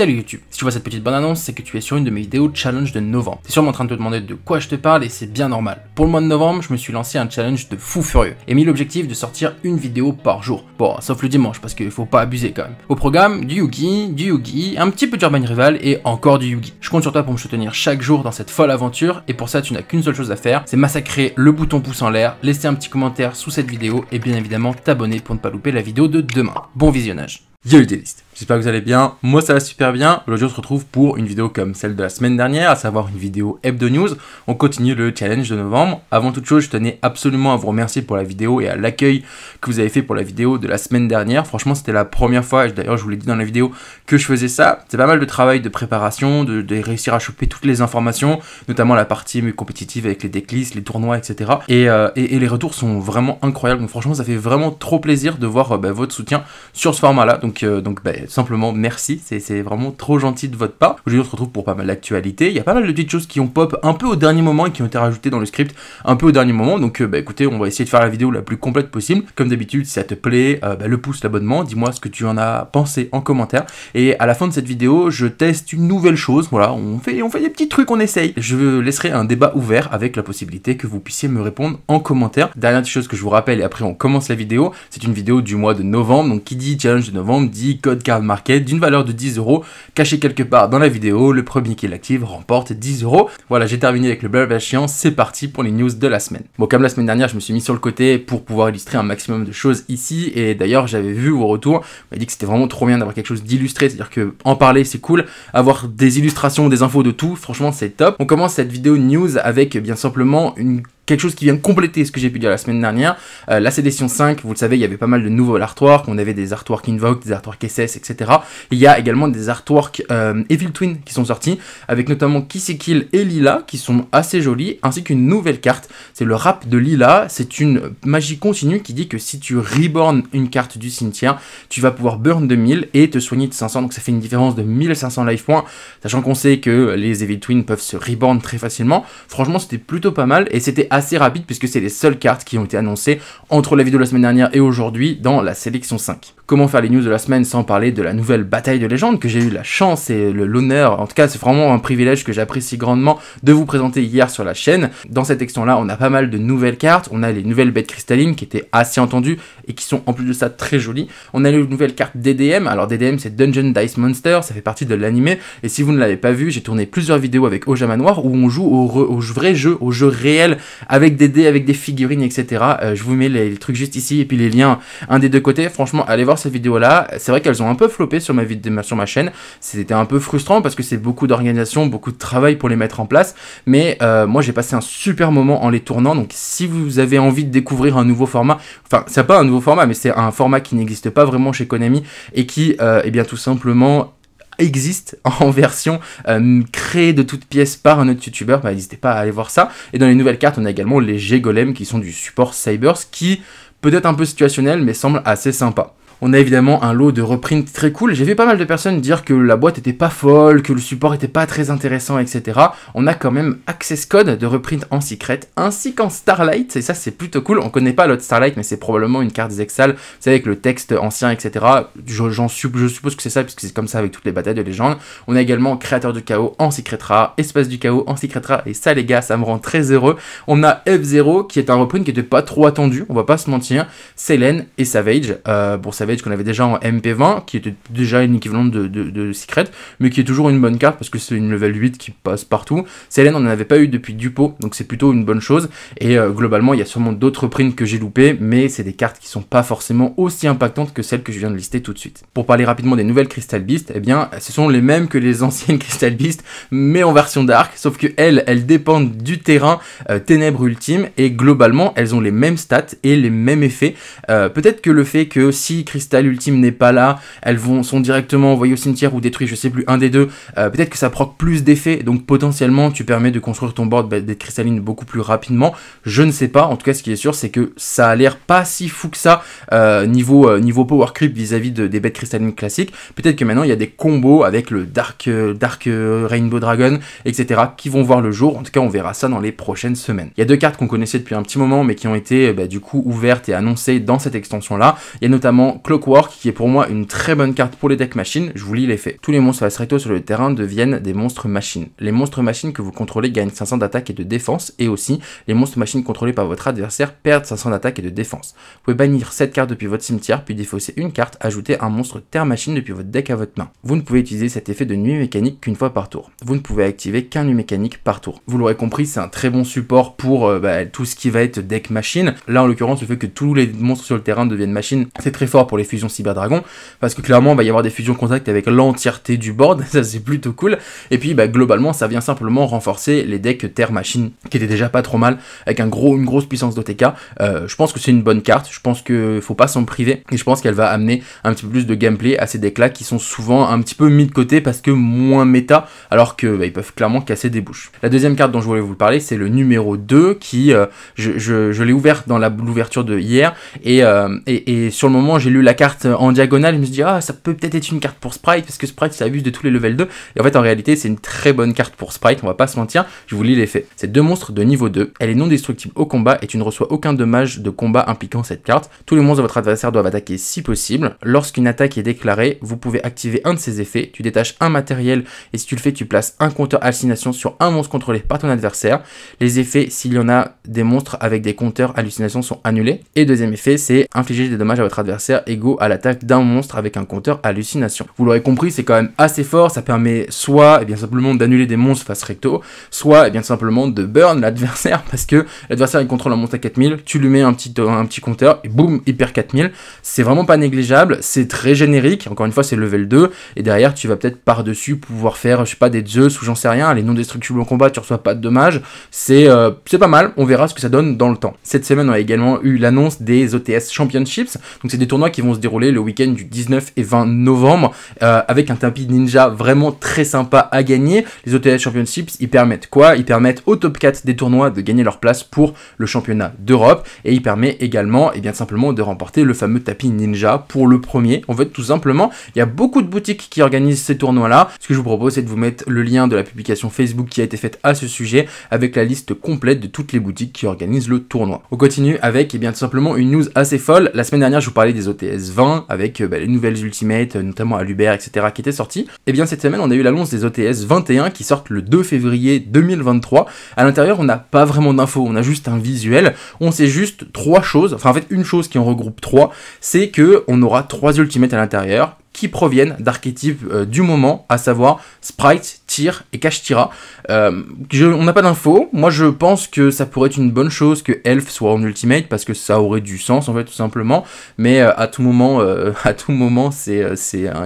Salut YouTube Si tu vois cette petite bonne annonce, c'est que tu es sur une de mes vidéos challenge de novembre. T'es sûrement en train de te demander de quoi je te parle et c'est bien normal. Pour le mois de novembre, je me suis lancé un challenge de fou furieux et mis l'objectif de sortir une vidéo par jour. Bon, sauf le dimanche parce qu'il faut pas abuser quand même. Au programme, du Yugi, du Yugi, un petit peu d'Urban Rival et encore du Yugi. Je compte sur toi pour me soutenir chaque jour dans cette folle aventure et pour ça, tu n'as qu'une seule chose à faire, c'est massacrer le bouton pouce en l'air, laisser un petit commentaire sous cette vidéo et bien évidemment t'abonner pour ne pas louper la vidéo de demain. Bon visionnage Yo des listes J'espère que vous allez bien. Moi, ça va super bien. Aujourd'hui, on se retrouve pour une vidéo comme celle de la semaine dernière, à savoir une vidéo hebdo news. On continue le challenge de novembre. Avant toute chose, je tenais absolument à vous remercier pour la vidéo et à l'accueil que vous avez fait pour la vidéo de la semaine dernière. Franchement, c'était la première fois, d'ailleurs, je vous l'ai dit dans la vidéo, que je faisais ça. C'est pas mal de travail de préparation, de, réussir à choper toutes les informations, notamment la partie compétitive avec les déclisses, les tournois, etc. Euh, et, les retours sont vraiment incroyables. Donc, franchement, ça fait vraiment trop plaisir de voir euh, bah, votre soutien sur ce format-là. Donc, euh, donc bah, simplement merci, c'est vraiment trop gentil de votre part. Aujourd'hui, on se retrouve pour pas mal d'actualités. Il y a pas mal de petites choses qui ont pop un peu au dernier moment et qui ont été rajoutées dans le script un peu au dernier moment. Donc, euh, bah, écoutez, on va essayer de faire la vidéo la plus complète possible. Comme d'habitude, si ça te plaît, euh, bah, le pouce, l'abonnement, dis-moi ce que tu en as pensé en commentaire. Et à la fin de cette vidéo, je teste une nouvelle chose. Voilà, on fait, on fait des petits trucs, on essaye. Je laisserai un débat ouvert avec la possibilité que vous puissiez me répondre en commentaire. Dernière chose que je vous rappelle, et après on commence la vidéo, c'est une vidéo du mois de novembre. Donc qui dit challenge de novembre dit code car market d'une valeur de 10 euros caché quelque part dans la vidéo. Le premier qui l'active remporte 10 euros. Voilà, j'ai terminé avec le blabla chiant. C'est parti pour les news de la semaine. Bon, comme la semaine dernière, je me suis mis sur le côté pour pouvoir illustrer un maximum de choses ici. Et d'ailleurs, j'avais vu vos retours on m'a dit que c'était vraiment trop bien d'avoir quelque chose d'illustré. C'est-à-dire que en parler, c'est cool. Avoir des illustrations, des infos de tout, franchement, c'est top. On commence cette vidéo news avec bien simplement une quelque chose qui vient compléter ce que j'ai pu dire la semaine dernière. Euh, la sélection 5, vous le savez, il y avait pas mal de nouveaux artworks. On avait des artworks Invoke, des artworks SS, etc. Il y a également des artworks euh, Evil Twin qui sont sortis, avec notamment Kissy Kill et Lila, qui sont assez jolis, ainsi qu'une nouvelle carte. C'est le rap de Lila. C'est une magie continue qui dit que si tu rebornes une carte du cimetière, tu vas pouvoir burn 2000 et te soigner de 500. Donc ça fait une différence de 1500 life points, sachant qu'on sait que les Evil Twin peuvent se reborn très facilement. Franchement, c'était plutôt pas mal et c'était assez assez rapide puisque c'est les seules cartes qui ont été annoncées entre la vidéo de la semaine dernière et aujourd'hui dans la sélection 5. Comment faire les news de la semaine sans parler de la nouvelle bataille de légende que j'ai eu la chance et l'honneur, en tout cas c'est vraiment un privilège que j'apprécie grandement de vous présenter hier sur la chaîne. Dans cette section là on a pas mal de nouvelles cartes, on a les nouvelles bêtes cristallines qui étaient assez entendues et qui sont en plus de ça très jolies. On a les nouvelles cartes DDM, alors DDM c'est Dungeon Dice Monster, ça fait partie de l'animé et si vous ne l'avez pas vu j'ai tourné plusieurs vidéos avec Ojama Noir où on joue au, au vrai jeu, au jeu réel avec des dés, avec des figurines, etc. Euh, je vous mets les, trucs juste ici et puis les liens un des deux côtés. Franchement, allez voir cette vidéo là. C'est vrai qu'elles ont un peu floppé sur ma, sur ma chaîne. C'était un peu frustrant parce que c'est beaucoup d'organisation, beaucoup de travail pour les mettre en place. Mais euh, moi, j'ai passé un super moment en les tournant. Donc, si vous avez envie de découvrir un nouveau format, enfin, c'est pas un nouveau format, mais c'est un format qui n'existe pas vraiment chez Konami et qui, eh bien, tout simplement existe en version euh, créée de toutes pièces par un autre youtubeur, bah, n'hésitez pas à aller voir ça. Et dans les nouvelles cartes, on a également les G-Golems qui sont du support Cybers qui peut être un peu situationnel mais semble assez sympa. On a évidemment un lot de reprints très cool. J'ai vu pas mal de personnes dire que la boîte était pas folle, que le support était pas très intéressant, etc. On a quand même Access Code de reprints en secret, ainsi qu'en Starlight, et ça c'est plutôt cool. On connaît pas l'autre Starlight, mais c'est probablement une carte Zexal. vous savez, avec le texte ancien, etc. J'en je suppose que c'est ça, puisque c'est comme ça avec toutes les batailles de légende. On a également Créateur du Chaos en secret Espace du Chaos en secret et ça les gars, ça me rend très heureux. On a F0 qui est un reprint qui était pas trop attendu, on va pas se mentir. Selen et Savage, euh, bon Savage qu'on avait déjà en MP20, qui était déjà une équivalente de, de, Secret, mais qui est toujours une bonne carte parce que c'est une level 8 qui passe partout. Célène, on n'en avait pas eu depuis Dupo, donc c'est plutôt une bonne chose. Et euh, globalement, il y a sûrement d'autres prints que j'ai loupé mais c'est des cartes qui sont pas forcément aussi impactantes que celles que je viens de lister tout de suite. Pour parler rapidement des nouvelles Crystal Beast, eh bien, ce sont les mêmes que les anciennes Crystal Beast, mais en version Dark, sauf que elles, elles dépendent du terrain euh, Ténèbres Ultime, et globalement, elles ont les mêmes stats et les mêmes effets. Euh, peut-être que le fait que si Crystal ultime n'est pas là, elles vont, sont directement envoyées au cimetière ou détruites, je sais plus, un des deux, euh, peut-être que ça proc plus d'effets, donc potentiellement tu permets de construire ton board bah, des cristallines beaucoup plus rapidement, je ne sais pas, en tout cas ce qui est sûr c'est que ça a l'air pas si fou que ça euh, niveau, euh, niveau power creep vis-à-vis de, des bêtes cristallines classiques, peut-être que maintenant il y a des combos avec le Dark, Dark Rainbow Dragon, etc., qui vont voir le jour, en tout cas on verra ça dans les prochaines semaines. Il y a deux cartes qu'on connaissait depuis un petit moment mais qui ont été bah, du coup ouvertes et annoncées dans cette extension là, il y a notamment Clockwork, qui est pour moi une très bonne carte pour les decks machines. Je vous lis l'effet. Tous les monstres à sur le terrain deviennent des monstres machines. Les monstres machines que vous contrôlez gagnent 500 d'attaque et de défense, et aussi les monstres machines contrôlés par votre adversaire perdent 500 d'attaque et de défense. Vous pouvez bannir cette carte depuis votre cimetière, puis défausser une carte, ajouter un monstre terre machine depuis votre deck à votre main. Vous ne pouvez utiliser cet effet de nuit mécanique qu'une fois par tour. Vous ne pouvez activer qu'un nuit mécanique par tour. Vous l'aurez compris, c'est un très bon support pour euh, bah, tout ce qui va être deck machine. Là, en l'occurrence, le fait que tous les monstres sur le terrain deviennent machines, c'est très fort pour les les cyber dragon parce que clairement, bah, il va y avoir des fusions contact avec l'entièreté du board, ça c'est plutôt cool, et puis bah, globalement, ça vient simplement renforcer les decks Terre-Machine, qui étaient déjà pas trop mal, avec un gros, une grosse puissance d'OTK, euh, je pense que c'est une bonne carte, je pense qu'il faut pas s'en priver, et je pense qu'elle va amener un petit peu plus de gameplay à ces decks-là, qui sont souvent un petit peu mis de côté, parce que moins méta, alors que bah, ils peuvent clairement casser des bouches. La deuxième carte dont je voulais vous parler, c'est le numéro 2, qui, euh, je, l'ai ouvert dans l'ouverture de hier, euh, et, et sur le moment, j'ai lu la carte en diagonale, je me suis dit, ah, ça peut peut-être être une carte pour Sprite, parce que Sprite, ça abuse de tous les levels 2. Et en fait, en réalité, c'est une très bonne carte pour Sprite, on va pas se mentir. Je vous lis l'effet. c'est deux monstres de niveau 2, elle est non destructible au combat et tu ne reçois aucun dommage de combat impliquant cette carte. Tous les monstres de votre adversaire doivent attaquer si possible. Lorsqu'une attaque est déclarée, vous pouvez activer un de ses effets. Tu détaches un matériel et si tu le fais, tu places un compteur hallucination sur un monstre contrôlé par ton adversaire. Les effets, s'il y en a des monstres avec des compteurs hallucination, sont annulés. Et deuxième effet, c'est infliger des dommages à votre adversaire égaux à l'attaque d'un monstre avec un compteur hallucination. Vous l'aurez compris, c'est quand même assez fort, ça permet soit et eh bien simplement d'annuler des monstres face recto, soit et eh bien simplement de burn l'adversaire parce que l'adversaire il contrôle un monstre à 4000, tu lui mets un petit, un petit compteur et boum, il perd 4000. C'est vraiment pas négligeable, c'est très générique, encore une fois c'est level 2 et derrière tu vas peut-être par-dessus pouvoir faire je sais pas des Zeus ou j'en sais rien, les non destructibles en combat, tu reçois pas de dommages, c'est euh, c'est pas mal, on verra ce que ça donne dans le temps. Cette semaine on a également eu l'annonce des OTS e Championships, donc c'est des tournois qui vont se dérouler le week-end du 19 et 20 novembre euh, avec un tapis ninja vraiment très sympa à gagner. Les OTL Championships, ils permettent quoi Ils permettent au top 4 des tournois de gagner leur place pour le championnat d'Europe et ils permettent également et eh bien simplement de remporter le fameux tapis ninja pour le premier. En fait, tout simplement, il y a beaucoup de boutiques qui organisent ces tournois-là. Ce que je vous propose, c'est de vous mettre le lien de la publication Facebook qui a été faite à ce sujet avec la liste complète de toutes les boutiques qui organisent le tournoi. On continue avec et eh bien tout simplement une news assez folle. La semaine dernière, je vous parlais des OTS 20 avec euh, bah, les nouvelles ultimates euh, notamment à l'Uber, etc. qui étaient sorties, et eh bien cette semaine on a eu l'annonce des OTS e 21 qui sortent le 2 février 2023. À l'intérieur on n'a pas vraiment d'infos, on a juste un visuel, on sait juste trois choses, enfin en fait une chose qui en regroupe trois, c'est que on aura trois Ultimates à l'intérieur qui proviennent d'archétypes euh, du moment, à savoir Sprite, Tire et cache Tira. Euh, on n'a pas d'infos. Moi, je pense que ça pourrait être une bonne chose que Elf soit en Ultimate parce que ça aurait du sens en fait tout simplement. Mais euh, à tout moment, euh, à tout moment, c'est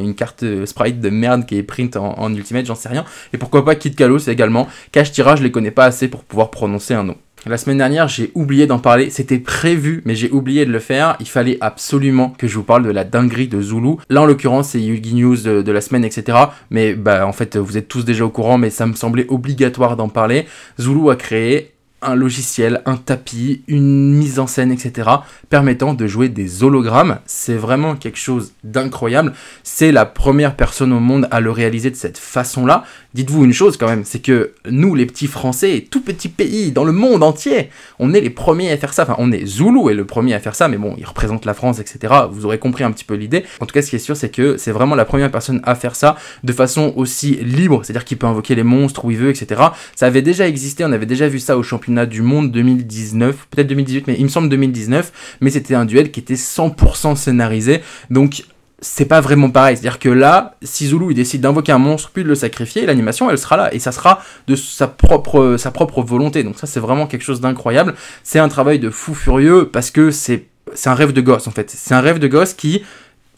une carte sprite de merde qui est print en, Ultimate. J'en sais rien. Et pourquoi pas Kid Kalos également. cache Tira, je les connais pas assez pour pouvoir prononcer un nom. La semaine dernière, j'ai oublié d'en parler. C'était prévu, mais j'ai oublié de le faire. Il fallait absolument que je vous parle de la dinguerie de Zulu. Là, en l'occurrence, c'est Yugi News de, de, la semaine, etc. Mais bah, en fait, vous êtes tous déjà au courant, mais ça me semblait obligatoire d'en parler. Zulu a créé un logiciel, un tapis, une mise en scène, etc. permettant de jouer des hologrammes. C'est vraiment quelque chose d'incroyable. C'est la première personne au monde à le réaliser de cette façon-là. Dites-vous une chose quand même, c'est que nous, les petits Français, tout petit pays dans le monde entier, on est les premiers à faire ça. Enfin, on est Zoulou est le premier à faire ça, mais bon, il représente la France, etc. Vous aurez compris un petit peu l'idée. En tout cas, ce qui est sûr, c'est que c'est vraiment la première personne à faire ça de façon aussi libre, c'est-à-dire qu'il peut invoquer les monstres où il veut, etc. Ça avait déjà existé, on avait déjà vu ça au championnat du monde 2019, peut-être 2018, mais il me semble 2019, mais c'était un duel qui était 100% scénarisé. Donc c'est pas vraiment pareil. C'est-à-dire que là, si Zulu il décide d'invoquer un monstre puis de le sacrifier, l'animation elle sera là et ça sera de sa propre, sa propre volonté. Donc ça c'est vraiment quelque chose d'incroyable. C'est un travail de fou furieux parce que c'est un rêve de gosse en fait. C'est un rêve de gosse qui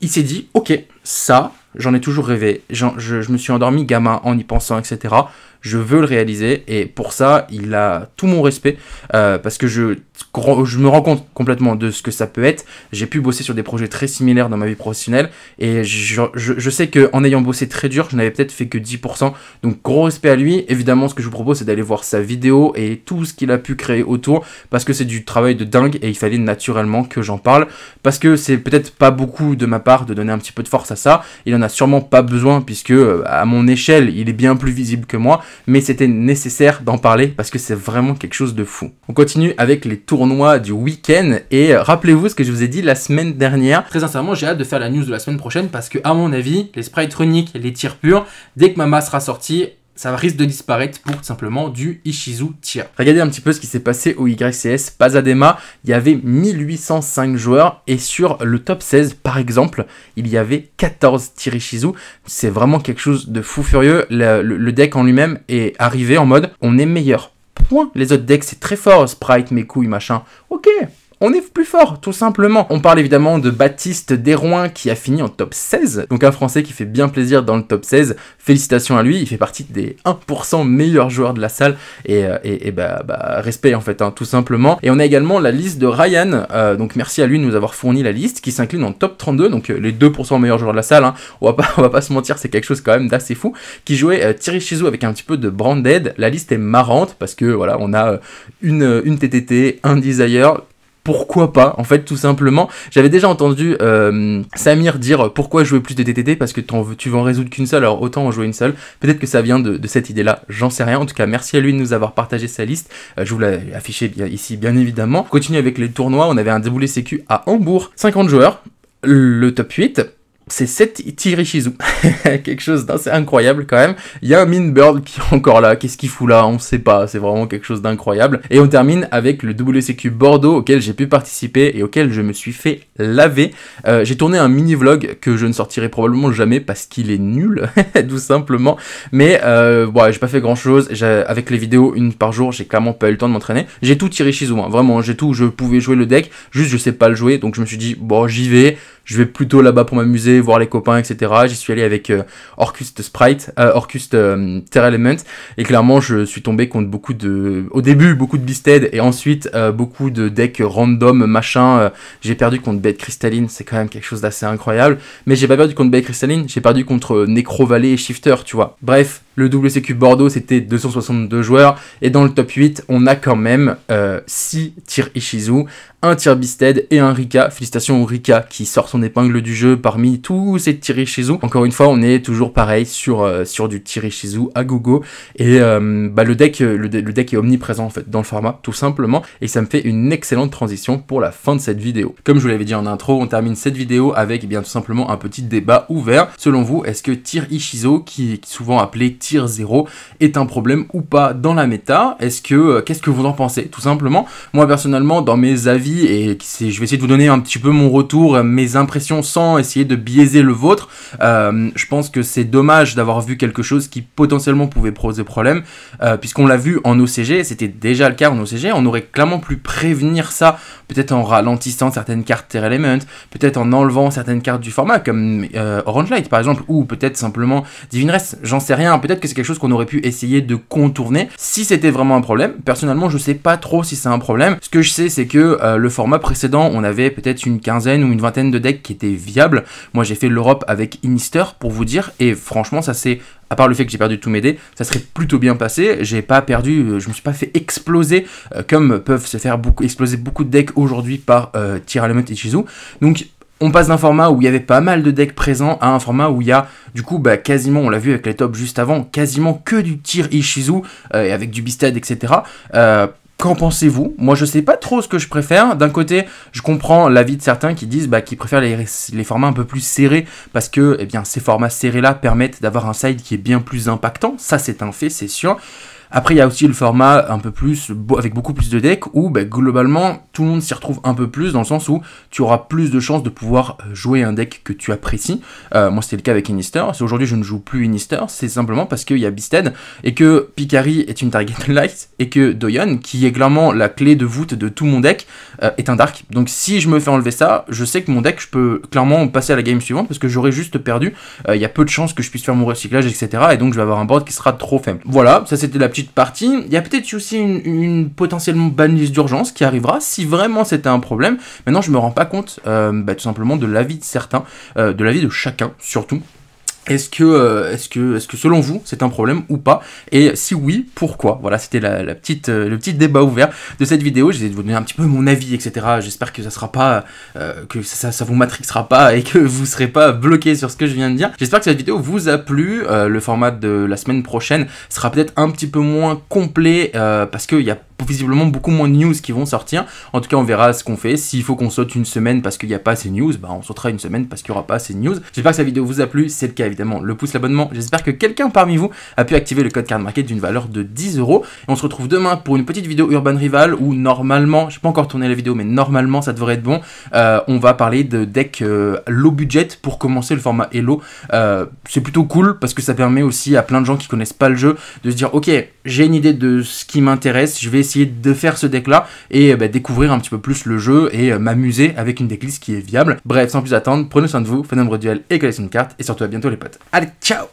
il s'est dit ok ça j'en ai toujours rêvé. je, me suis endormi gamin en y pensant etc je veux le réaliser et pour ça il a tout mon respect euh, parce que je, je me rends compte complètement de ce que ça peut être. J'ai pu bosser sur des projets très similaires dans ma vie professionnelle et je, je sais qu'en ayant bossé très dur, je n'avais peut-être fait que 10%. Donc gros respect à lui. Évidemment, ce que je vous propose, c'est d'aller voir sa vidéo et tout ce qu'il a pu créer autour parce que c'est du travail de dingue et il fallait naturellement que j'en parle parce que c'est peut-être pas beaucoup de ma part de donner un petit peu de force à ça. Il en a sûrement pas besoin puisque euh, à mon échelle, il est bien plus visible que moi mais c'était nécessaire d'en parler parce que c'est vraiment quelque chose de fou. On continue avec les tournois du week-end et euh, rappelez-vous ce que je vous ai dit la semaine dernière. Très sincèrement, j'ai hâte de faire la news de la semaine prochaine parce que à mon avis, les sprites et les tirs purs, dès que ma masse sera sortie, ça risque de disparaître pour simplement du Ishizu tir. Regardez un petit peu ce qui s'est passé au YCS Pazadema. Il y avait 1805 joueurs et sur le top 16 par exemple, il y avait 14 tirs Ishizu. C'est vraiment quelque chose de fou furieux. Le, le deck en lui-même est arrivé en mode on est meilleur. Point. Les autres decks c'est très fort, Sprite, mes couilles, machin. Ok, on est plus fort, tout simplement. On parle évidemment de Baptiste Derouin qui a fini en top 16, donc un Français qui fait bien plaisir dans le top 16. Félicitations à lui, il fait partie des 1% meilleurs joueurs de la salle, et, euh, et, bah, bah, respect en fait, hein, tout simplement. Et on a également la liste de Ryan, euh, donc merci à lui de nous avoir fourni la liste, qui s'incline en top 32, donc euh, les 2% meilleurs joueurs de la salle, hein. on, va pas, on va pas se mentir, c'est quelque chose quand même d'assez fou, qui jouait Thierry Chizou avec un petit peu de branded. La liste est marrante parce que voilà, on a une, une TTT, un Desire, pourquoi pas En fait, tout simplement, j'avais déjà entendu euh, Samir dire euh, pourquoi jouer plus de TTT parce que tu vas en résoudre qu'une seule, alors autant en jouer une seule. Peut-être que ça vient de, cette idée-là, j'en sais rien. En tout cas, merci à lui de nous avoir partagé sa liste. Euh, je vous l'ai affiché ici, bien évidemment. On continue avec les tournois. On avait un déboulé sécu à Hambourg, 50 joueurs, le top 8 c'est 7 Tirishizu. quelque chose d'assez incroyable quand même. Il y a un Minbird qui est encore là. Qu'est-ce qu'il fout là On sait pas. C'est vraiment quelque chose d'incroyable. Et on termine avec le WCQ Bordeaux auquel j'ai pu participer et auquel je me suis fait laver. Euh, j'ai tourné un mini vlog que je ne sortirai probablement jamais parce qu'il est nul, tout simplement. Mais euh, ouais, j'ai pas fait grand chose. Avec les vidéos, une par jour, j'ai clairement pas eu le temps de m'entraîner. J'ai tout tiré hein. vraiment. J'ai tout. Je pouvais jouer le deck. Juste, je sais pas le jouer. Donc je me suis dit, bon, j'y vais je vais plutôt là-bas pour m'amuser, voir les copains, etc. J'y suis allé avec euh, Orcus Orcust Sprite, euh, Orcust euh, Terra Element, et clairement, je suis tombé contre beaucoup de, au début, beaucoup de Beasted, et ensuite, euh, beaucoup de decks random, machin. j'ai perdu contre Bête Cristalline, c'est quand même quelque chose d'assez incroyable. Mais j'ai pas perdu contre Bête Cristalline, j'ai perdu contre Necro Valley et Shifter, tu vois. Bref, le WCQ Bordeaux, c'était 262 joueurs. Et dans le top 8, on a quand même 6 euh, tirs Ishizu, un tir Bisted et un Rika. Félicitations au Rika qui sort son épingle du jeu parmi tous ces tirs Ishizu. Encore une fois, on est toujours pareil sur, euh, sur du tir Ishizu à gogo. Et euh, bah, le, deck, le, deck est omniprésent en fait dans le format, tout simplement. Et ça me fait une excellente transition pour la fin de cette vidéo. Comme je vous l'avais dit en intro, on termine cette vidéo avec eh bien tout simplement un petit débat ouvert. Selon vous, est-ce que tir Ishizu, qui est souvent appelé tier 0 est un problème ou pas dans la méta. Est-ce que euh, qu'est-ce que vous en pensez tout simplement Moi personnellement dans mes avis et je vais essayer de vous donner un petit peu mon retour, euh, mes impressions sans essayer de biaiser le vôtre. Euh, je pense que c'est dommage d'avoir vu quelque chose qui potentiellement pouvait poser problème puisqu'on l'a vu en OCG, c'était déjà le cas en OCG, on aurait clairement pu prévenir ça peut-être en ralentissant certaines cartes Terre Element, peut-être en enlevant certaines cartes du format comme Orange Light par exemple ou peut-être simplement Divine Rest, j'en sais rien, peut-être que c'est quelque chose qu'on aurait pu essayer de contourner si c'était vraiment un problème. Personnellement, je sais pas trop si c'est un problème. Ce que je sais, c'est que euh, le format précédent, on avait peut-être une quinzaine ou une vingtaine de decks qui étaient viables. Moi, j'ai fait l'Europe avec Inister pour vous dire, et franchement, ça c'est à part le fait que j'ai perdu tous mes dés, ça serait plutôt bien passé. J'ai pas perdu, euh, je me suis pas fait exploser euh, comme peuvent se faire beaucoup, exploser beaucoup de decks aujourd'hui par euh, et Chizu. Donc on passe d'un format où il y avait pas mal de decks présents à un format où il y a du coup bah, quasiment, on l'a vu avec les top juste avant, quasiment que du tir Ishizu euh, et avec du Beasted, etc. Euh, qu'en pensez-vous Moi, je sais pas trop ce que je préfère. D'un côté, je comprends l'avis de certains qui disent bah, qu'ils préfèrent les, formats un peu plus serrés parce que eh bien, ces formats serrés-là permettent d'avoir un side qui est bien plus impactant. Ça, c'est un fait, c'est sûr. Après, il y a aussi le format un peu plus, avec beaucoup plus de decks, où ben, globalement, tout le monde s'y retrouve un peu plus, dans le sens où tu auras plus de chances de pouvoir euh, jouer un deck que tu apprécies. Euh, moi, c'était le cas avec Inister. Aujourd'hui, je ne joue plus Inister, c'est simplement parce qu'il y a Beasted, et que Picari est une target light, et que Doyon, qui est clairement la clé de voûte de tout mon deck, euh, est un dark. Donc si je me fais enlever ça, je sais que mon deck, je peux clairement passer à la game suivante, parce que j'aurais juste perdu. Il y a peu de chances que je puisse faire mon recyclage, etc. Et donc, je vais avoir un board qui sera trop faible. Voilà, ça c'était la partie. Il y a peut-être aussi une, potentiellement bonne d'urgence qui arrivera si vraiment c'était un problème. Maintenant, je me rends pas compte, euh, bah, tout simplement, de l'avis de certains, euh, de l'avis de chacun surtout. Est-ce que, euh, est que, est que selon vous, c'est un problème ou pas Et si oui, pourquoi Voilà, c'était la, petite, euh, le petit débat ouvert de cette vidéo. essayé de vous donner un petit peu mon avis, etc. J'espère que ça sera pas, euh, que ça, vous matrixera pas et que vous serez pas bloqué sur ce que je viens de dire. J'espère que cette vidéo vous a plu. le format de la semaine prochaine sera peut-être un petit peu moins complet parce qu'il y a visiblement beaucoup moins de news qui vont sortir. En tout cas, on verra ce qu'on fait. S'il faut qu'on saute une semaine parce qu'il n'y a pas assez de news, bah on sautera une semaine parce qu'il n'y aura pas assez de news. J'espère que cette vidéo vous a plu. C'est le cas évidemment. Le pouce, l'abonnement. J'espère que quelqu'un parmi vous a pu activer le code card market d'une valeur de 10 euros. Et on se retrouve demain pour une petite vidéo Urban Rival où normalement, je n'ai pas encore tourné la vidéo, mais normalement ça devrait être bon. Euh, on va parler de deck euh, low budget pour commencer le format Hello. Euh, c'est plutôt cool parce que ça permet aussi à plein de gens qui connaissent pas le jeu de se dire ok j'ai une idée de ce qui m'intéresse, je vais essayer de faire ce deck-là et eh ben, découvrir un petit peu plus le jeu et euh, m'amuser avec une decklist qui est viable. Bref, sans plus attendre, prenez soin de vous, faites nombre duel et collection une carte, et surtout à bientôt les potes. Allez, ciao